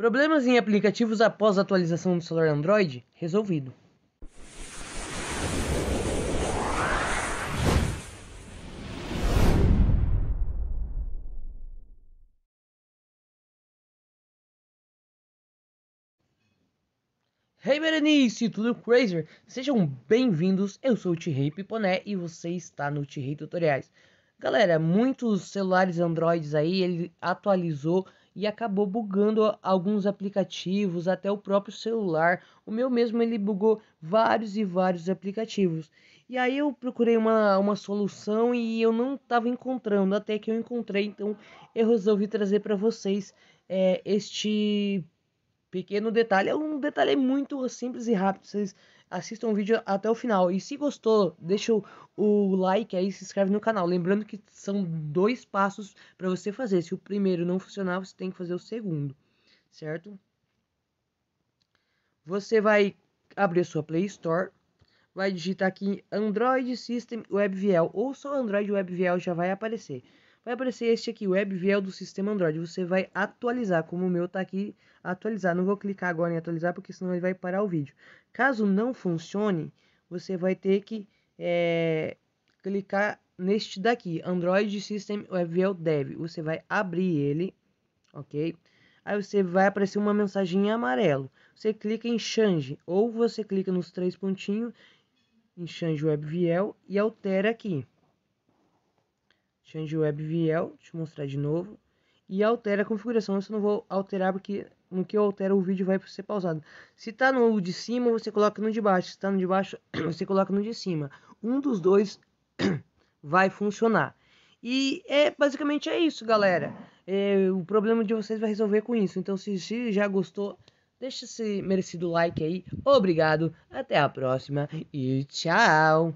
Problemas em aplicativos após a atualização do celular Android resolvido. Hey Berenice, tudo crazy? Sejam bem-vindos, eu sou o T. Rei Piponé e você está no T. Rei Tutoriais. Galera, muitos celulares Androids aí ele atualizou e acabou bugando alguns aplicativos, até o próprio celular. O meu mesmo ele bugou vários e vários aplicativos. E aí eu procurei uma, uma solução e eu não estava encontrando, até que eu encontrei, então eu resolvi trazer para vocês é, este pequeno detalhe. É um detalhe muito simples e rápido, vocês assista o um vídeo até o final. E se gostou, deixa o, o like aí se inscreve no canal. Lembrando que são dois passos para você fazer. Se o primeiro não funcionar, você tem que fazer o segundo, certo? Você vai abrir a sua Play Store, vai digitar aqui Android System WebVL ou só Android WebVL já vai aparecer vai aparecer este aqui, Web do sistema Android. Você vai atualizar, como o meu está aqui, atualizar. Não vou clicar agora em atualizar, porque senão ele vai parar o vídeo. Caso não funcione, você vai ter que é, clicar neste daqui, Android System WebVL Dev. Você vai abrir ele, ok? Aí você vai aparecer uma mensagem em amarelo. Você clica em Change, ou você clica nos três pontinhos, em Change WebVL e altera aqui change web VL, deixa eu mostrar de novo, e altera a configuração, isso eu não vou alterar porque no que eu altero o vídeo vai ser pausado. Se tá no de cima, você coloca no de baixo, se tá no de baixo, você coloca no de cima. Um dos dois vai funcionar. E é basicamente é isso, galera. É, o problema de vocês vai resolver com isso. Então, se, se já gostou, deixa esse merecido like aí. Obrigado, até a próxima e tchau!